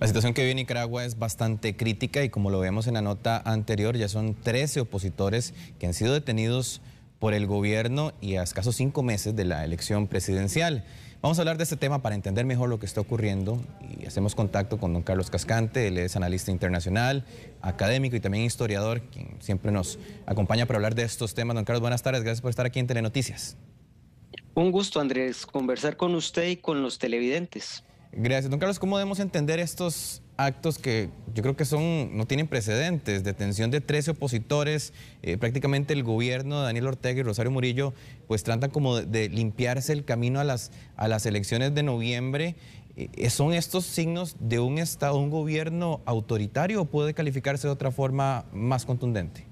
La situación que vive Nicaragua es bastante crítica y como lo vemos en la nota anterior, ya son 13 opositores que han sido detenidos por el gobierno y a escasos cinco meses de la elección presidencial. Vamos a hablar de este tema para entender mejor lo que está ocurriendo y hacemos contacto con don Carlos Cascante, él es analista internacional, académico y también historiador, quien siempre nos acompaña para hablar de estos temas. Don Carlos, buenas tardes, gracias por estar aquí en Telenoticias. Un gusto, Andrés, conversar con usted y con los televidentes. Gracias, don Carlos. ¿Cómo debemos entender estos actos que yo creo que son no tienen precedentes? Detención de 13 opositores, eh, prácticamente el gobierno de Daniel Ortega y Rosario Murillo pues tratan como de, limpiarse el camino a las, a las elecciones de noviembre. Eh, eh, ¿Son estos signos de un Estado, un gobierno autoritario o puede calificarse de otra forma más contundente?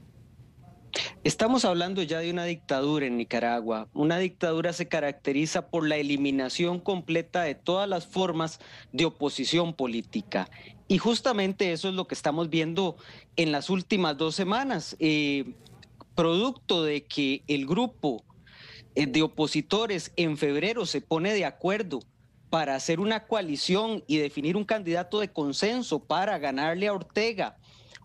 Estamos hablando ya de una dictadura en Nicaragua. Una dictadura se caracteriza por la eliminación completa de todas las formas de oposición política. Y justamente eso es lo que estamos viendo en las últimas dos semanas, eh, producto de que el grupo eh, de opositores en febrero se pone de acuerdo para hacer una coalición y definir un candidato de consenso para ganarle a Ortega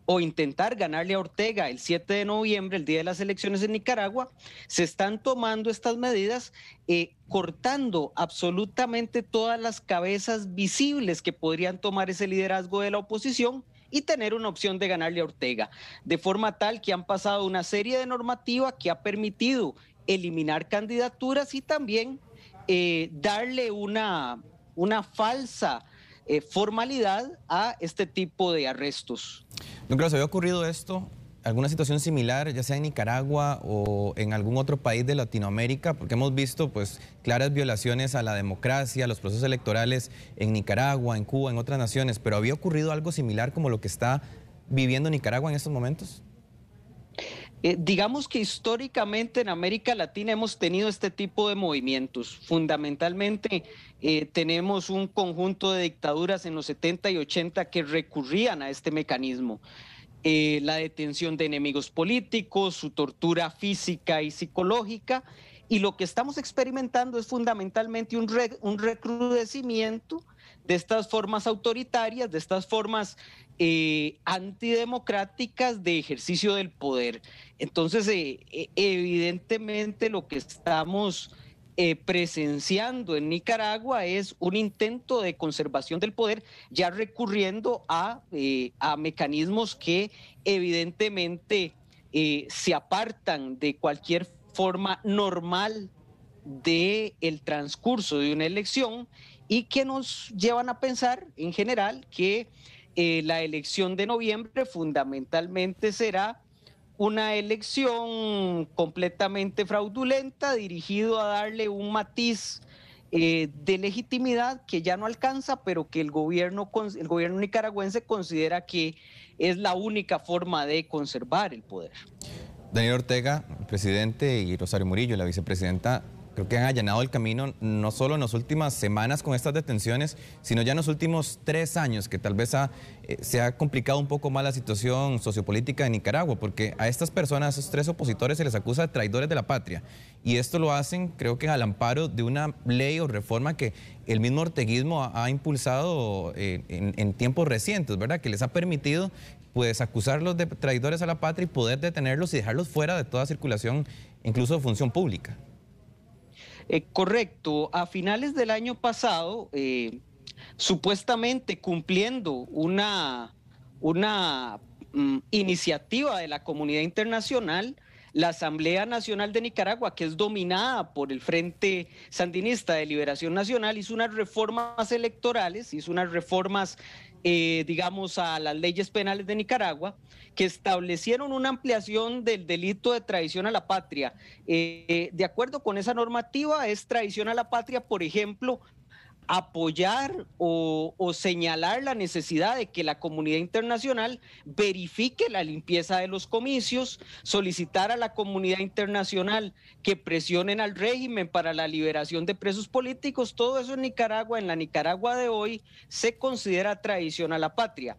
o intentar ganarle a Ortega el 7 de noviembre, el día de las elecciones en Nicaragua, se están tomando estas medidas eh, cortando absolutamente todas las cabezas visibles que podrían tomar ese liderazgo de la oposición y tener una opción de ganarle a Ortega, de forma tal que han pasado una serie de normativas que ha permitido eliminar candidaturas y también eh, darle una, una falsa eh, formalidad a este tipo de arrestos. Don se ¿había ocurrido esto? ¿Alguna situación similar, ya sea en Nicaragua o en algún otro país de Latinoamérica? Porque hemos visto pues, claras violaciones a la democracia, a los procesos electorales en Nicaragua, en Cuba, en otras naciones. ¿Pero había ocurrido algo similar como lo que está viviendo Nicaragua en estos momentos? Eh, digamos que históricamente en América Latina hemos tenido este tipo de movimientos. Fundamentalmente eh, tenemos un conjunto de dictaduras en los 70 y 80 que recurrían a este mecanismo. Eh, la detención de enemigos políticos, su tortura física y psicológica y lo que estamos experimentando es fundamentalmente un, un recrudecimiento de estas formas autoritarias, de estas formas eh, antidemocráticas de ejercicio del poder. Entonces, eh, eh, evidentemente lo que estamos presenciando en Nicaragua es un intento de conservación del poder, ya recurriendo a, a mecanismos que evidentemente se apartan de cualquier forma normal del el transcurso de una elección y que nos llevan a pensar en general que eh, la elección de noviembre fundamentalmente será una elección completamente fraudulenta dirigido a darle un matiz eh, de legitimidad que ya no alcanza, pero que el gobierno, el gobierno nicaragüense considera que es la única forma de conservar el poder. Daniel Ortega, presidente, y Rosario Murillo, la vicepresidenta, creo que han allanado el camino no solo en las últimas semanas con estas detenciones, sino ya en los últimos tres años, que tal vez eh, se ha complicado un poco más la situación sociopolítica de Nicaragua, porque a estas personas, a esos tres opositores, se les acusa de traidores de la patria. Y esto lo hacen, creo que al amparo de una ley o reforma que el mismo orteguismo ha, impulsado eh, en, en tiempos recientes, ¿verdad? Que les ha permitido pues acusarlos de traidores a la patria y poder detenerlos y dejarlos fuera de toda circulación, incluso de función pública. Eh, correcto. A finales del año pasado, eh, supuestamente cumpliendo una, una mm, iniciativa de la comunidad internacional, la Asamblea Nacional de Nicaragua, que es dominada por el Frente Sandinista de Liberación Nacional, hizo unas reformas electorales, hizo unas reformas eh, digamos, a las leyes penales de Nicaragua, que establecieron una ampliación del delito de traición a la patria. Eh, de acuerdo con esa normativa, es traición a la patria, por ejemplo, apoyar o, señalar la necesidad de que la comunidad internacional verifique la limpieza de los comicios, solicitar a la comunidad internacional que presionen al régimen para la liberación de presos políticos, todo eso en Nicaragua, en la Nicaragua de hoy, se considera traición a la patria.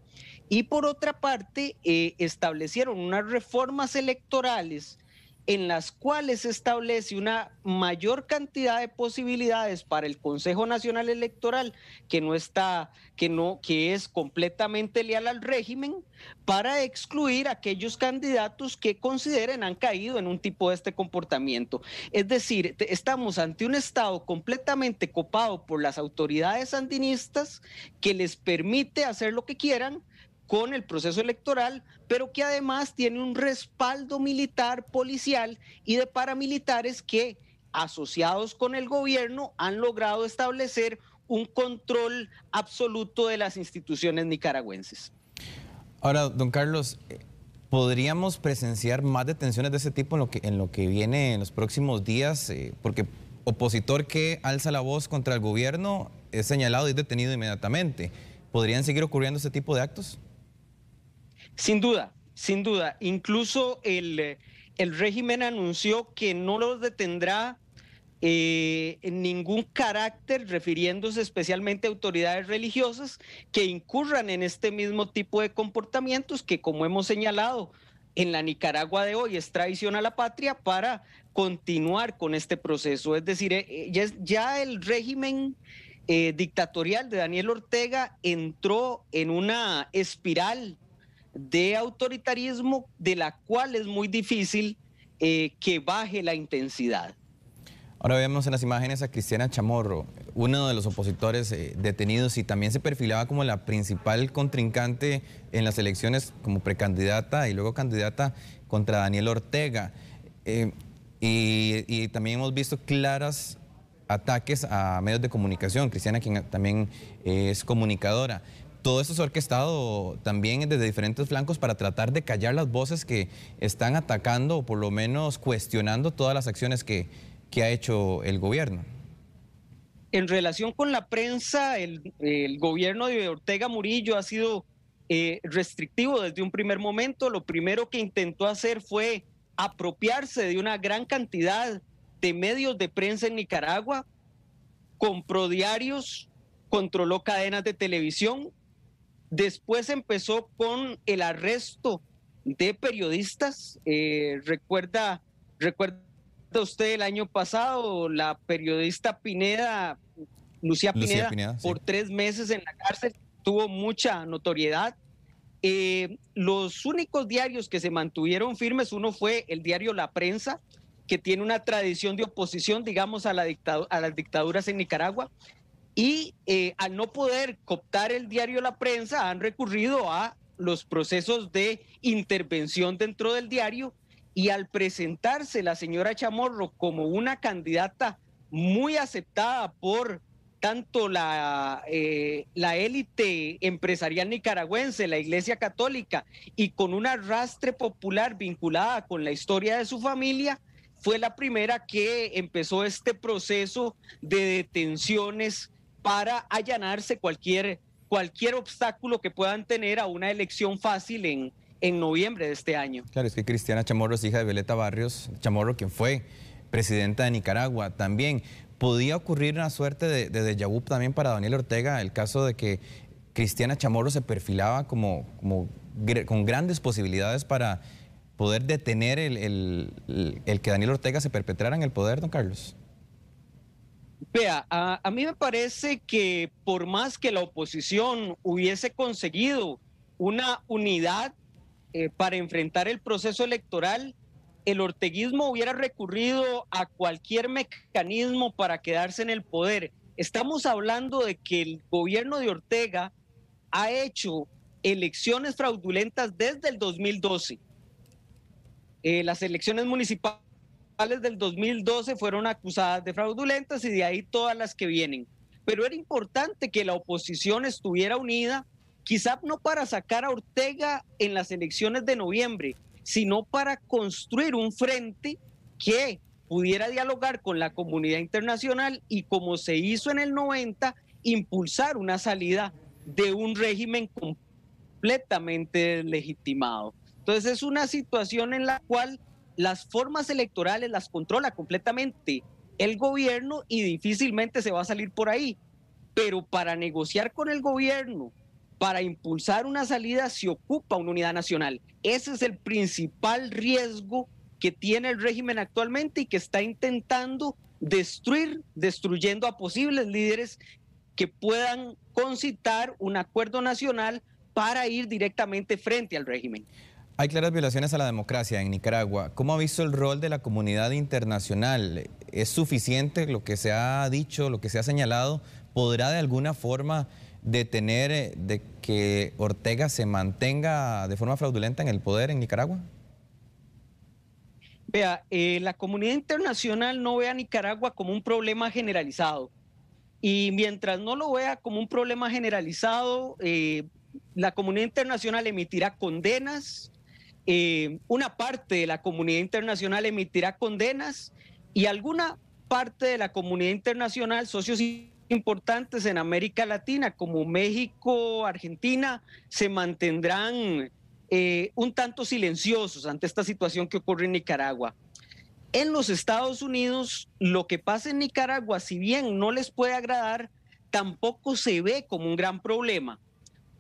Y por otra parte, eh, establecieron unas reformas electorales en las cuales se establece una mayor cantidad de posibilidades para el Consejo Nacional Electoral que no está que no que es completamente leal al régimen para excluir aquellos candidatos que consideren han caído en un tipo de este comportamiento. Es decir, estamos ante un estado completamente copado por las autoridades sandinistas que les permite hacer lo que quieran con el proceso electoral, pero que además tiene un respaldo militar, policial y de paramilitares que, asociados con el gobierno, han logrado establecer un control absoluto de las instituciones nicaragüenses. Ahora, don Carlos, eh, ¿podríamos presenciar más detenciones de ese tipo en lo que, en lo que viene en los próximos días? Eh, porque opositor que alza la voz contra el gobierno es señalado y detenido inmediatamente. ¿Podrían seguir ocurriendo ese tipo de actos? Sin duda, sin duda. Incluso el, eh, el régimen anunció que no los detendrá eh, en ningún carácter refiriéndose especialmente a autoridades religiosas que incurran en este mismo tipo de comportamientos que, como hemos señalado, en la Nicaragua de hoy es traición a la patria para continuar con este proceso. Es decir, eh, ya, el régimen dictatorial de Daniel Ortega entró en una espiral de autoritarismo de la cual es muy difícil eh, que baje la intensidad. Ahora veamos en las imágenes a Cristiana Chamorro, uno de los opositores eh, detenidos y también se perfilaba como la principal contrincante en las elecciones como precandidata y luego candidata contra Daniel Ortega. Eh, y, y, también hemos visto claros ataques a medios de comunicación, Cristiana quien también es comunicadora todo esto ha orquestado también desde diferentes flancos para tratar de callar las voces que están atacando o por lo menos cuestionando todas las acciones que, que ha hecho el gobierno. En relación con la prensa, el, gobierno de Ortega Murillo ha sido eh, restrictivo desde un primer momento. Lo primero que intentó hacer fue apropiarse de una gran cantidad de medios de prensa en Nicaragua, compró diarios, controló cadenas de televisión, Después empezó con el arresto de periodistas. Eh, recuerda, usted el año pasado la periodista Pineda, Lucía Pineda, por tres meses en la cárcel, tuvo mucha notoriedad. Eh, los únicos diarios que se mantuvieron firmes, uno fue el diario La Prensa, que tiene una tradición de oposición, digamos, a, la a las dictaduras en Nicaragua, y eh, al no poder cooptar el diario La Prensa, han recurrido a los procesos de intervención dentro del diario y al presentarse la señora Chamorro como una candidata muy aceptada por tanto la, eh, la élite empresarial nicaragüense, la Iglesia Católica, y con un arrastre popular vinculada con la historia de su familia, fue la primera que empezó este proceso de detenciones para allanarse cualquier, cualquier obstáculo que puedan tener a una elección fácil en, noviembre de este año. Claro, es que Cristiana Chamorro es hija de Violeta Barrios Chamorro, quien fue presidenta de Nicaragua también. ¿Podía ocurrir una suerte de, de déjà también para Daniel Ortega el caso de que Cristiana Chamorro se perfilaba como, como con grandes posibilidades para poder detener el, el que Daniel Ortega se perpetrara en el poder, don Carlos? a, mí me parece que por más que la oposición hubiese conseguido una unidad eh, para enfrentar el proceso electoral, el orteguismo hubiera recurrido a cualquier mecanismo para quedarse en el poder. Estamos hablando de que el gobierno de Ortega ha hecho elecciones fraudulentas desde el 2012. Eh, las elecciones municipales del 2012 fueron acusadas de fraudulentas y de ahí todas las que vienen. Pero era importante que la oposición estuviera unida, quizá no para sacar a Ortega en las elecciones de noviembre, sino para construir un frente que pudiera dialogar con la comunidad internacional y como se hizo en el 90, impulsar una salida de un régimen completamente legitimado. Entonces es una situación en la cual las formas electorales las controla completamente el gobierno y difícilmente se va a salir por ahí. Pero para negociar con el gobierno, para impulsar una salida, se ocupa una unidad nacional. Ese es el principal riesgo que tiene el régimen actualmente y que está intentando destruir, destruyendo a posibles líderes que puedan concitar un acuerdo nacional para ir directamente frente al régimen. Hay claras violaciones a la democracia en Nicaragua. ¿Cómo ha visto el rol de la comunidad internacional? ¿Es suficiente lo que se ha dicho, lo que se ha señalado? ¿Podrá de alguna forma detener eh, de que Ortega se mantenga de forma fraudulenta en el poder en Nicaragua? Vea, eh, la comunidad internacional no ve a Nicaragua como un problema generalizado. Y mientras no lo vea como un problema generalizado, eh, la comunidad internacional emitirá condenas, eh, una parte de la comunidad internacional emitirá condenas y alguna parte de la comunidad internacional, socios importantes en América Latina como México, Argentina, se mantendrán eh, un tanto silenciosos ante esta situación que ocurre en Nicaragua. En los Estados Unidos, lo que pasa en Nicaragua, si bien no les puede agradar, tampoco se ve como un gran problema,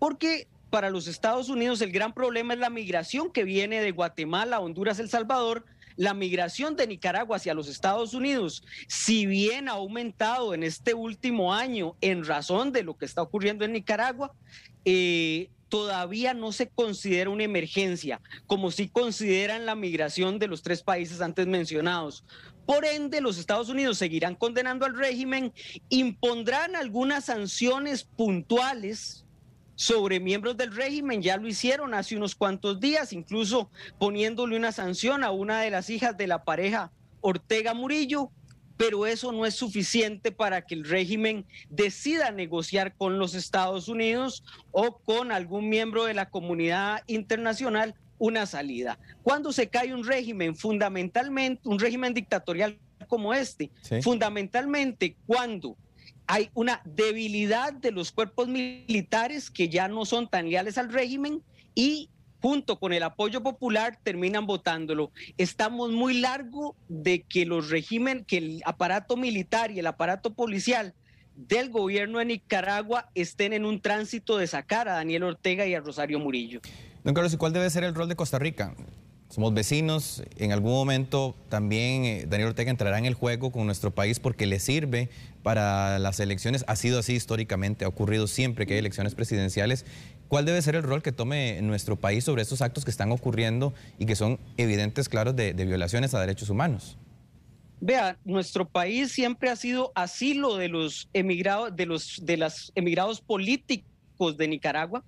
porque para los Estados Unidos el gran problema es la migración que viene de Guatemala, Honduras, El Salvador, la migración de Nicaragua hacia los Estados Unidos, si bien ha aumentado en este último año en razón de lo que está ocurriendo en Nicaragua, eh, todavía no se considera una emergencia, como si consideran la migración de los tres países antes mencionados. Por ende, los Estados Unidos seguirán condenando al régimen, impondrán algunas sanciones puntuales sobre miembros del régimen, ya lo hicieron hace unos cuantos días, incluso poniéndole una sanción a una de las hijas de la pareja Ortega Murillo, pero eso no es suficiente para que el régimen decida negociar con los Estados Unidos o con algún miembro de la comunidad internacional una salida. Cuando se cae un régimen fundamentalmente, un régimen dictatorial como este, fundamentalmente cuando hay una debilidad de los cuerpos militares que ya no son tan leales al régimen y junto con el apoyo popular terminan votándolo. Estamos muy largo de que los regímenes, que el aparato militar y el aparato policial del gobierno de Nicaragua estén en un tránsito de sacar a Daniel Ortega y a Rosario Murillo. Don Carlos, ¿y cuál debe ser el rol de Costa Rica? somos vecinos. En algún momento también eh, Daniel Ortega entrará en el juego con nuestro país porque le sirve para las elecciones. Ha sido así históricamente, ha ocurrido siempre que hay elecciones presidenciales. ¿Cuál debe ser el rol que tome nuestro país sobre estos actos que están ocurriendo y que son evidentes, claros, de, violaciones a derechos humanos? Vea, nuestro país siempre ha sido asilo de los emigrados, de los emigrados políticos de Nicaragua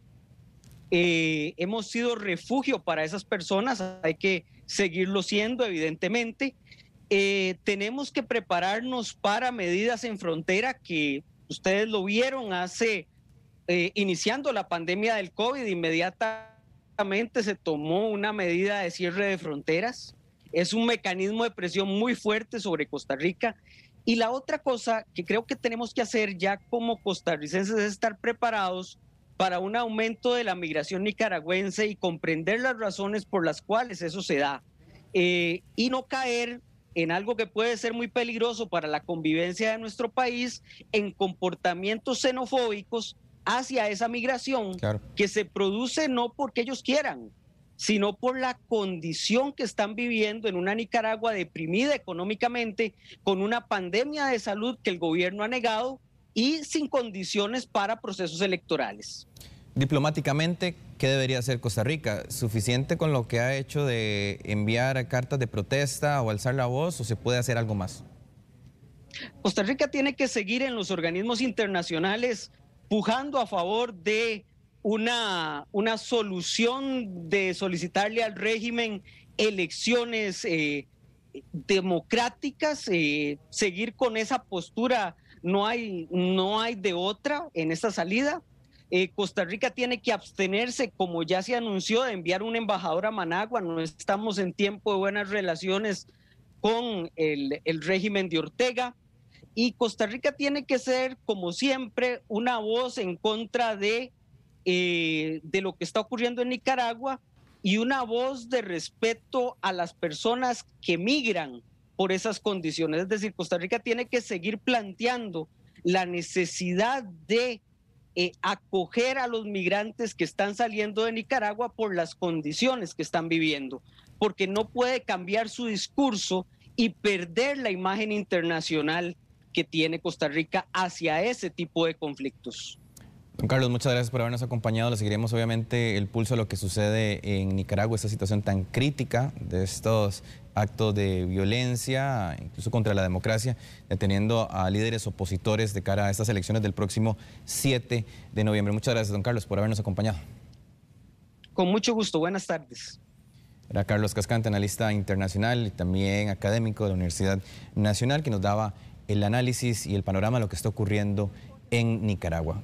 eh, hemos sido refugio para esas personas, hay que seguirlo siendo, evidentemente. Eh, tenemos que prepararnos para medidas en frontera que ustedes lo vieron hace, eh, iniciando la pandemia del COVID, inmediatamente se tomó una medida de cierre de fronteras. Es un mecanismo de presión muy fuerte sobre Costa Rica. Y la otra cosa que creo que tenemos que hacer ya como costarricenses es estar preparados para un aumento de la migración nicaragüense y comprender las razones por las cuales eso se da eh, y no caer en algo que puede ser muy peligroso para la convivencia de nuestro país, en comportamientos xenofóbicos hacia esa migración que se produce no porque ellos quieran, sino por la condición que están viviendo en una Nicaragua deprimida económicamente, con una pandemia de salud que el gobierno ha negado y sin condiciones para procesos electorales. Diplomáticamente, ¿qué debería hacer Costa Rica? ¿Suficiente con lo que ha hecho de enviar cartas de protesta o alzar la voz o se puede hacer algo más? Costa Rica tiene que seguir en los organismos internacionales pujando a favor de una, una solución de solicitarle al régimen elecciones eh, democráticas, eh, seguir con esa postura no hay, no hay de otra en esta salida. Eh, Costa Rica tiene que abstenerse, como ya se anunció, de enviar un embajador a Managua. No estamos en tiempo de buenas relaciones con el, régimen de Ortega. Y Costa Rica tiene que ser, como siempre, una voz en contra de, eh, de lo que está ocurriendo en Nicaragua y una voz de respeto a las personas que migran por esas condiciones. Es decir, Costa Rica tiene que seguir planteando la necesidad de eh, acoger a los migrantes que están saliendo de Nicaragua por las condiciones que están viviendo, porque no puede cambiar su discurso y perder la imagen internacional que tiene Costa Rica hacia ese tipo de conflictos. Don Carlos, muchas gracias por habernos acompañado. Le seguiremos obviamente el pulso a lo que sucede en Nicaragua, esta situación tan crítica de estos actos de violencia, incluso contra la democracia, deteniendo a líderes opositores de cara a estas elecciones del próximo 7 de noviembre. Muchas gracias, don Carlos, por habernos acompañado. Con mucho gusto, buenas tardes. Era Carlos Cascante, analista internacional y también académico de la Universidad Nacional, que nos daba el análisis y el panorama de lo que está ocurriendo en Nicaragua.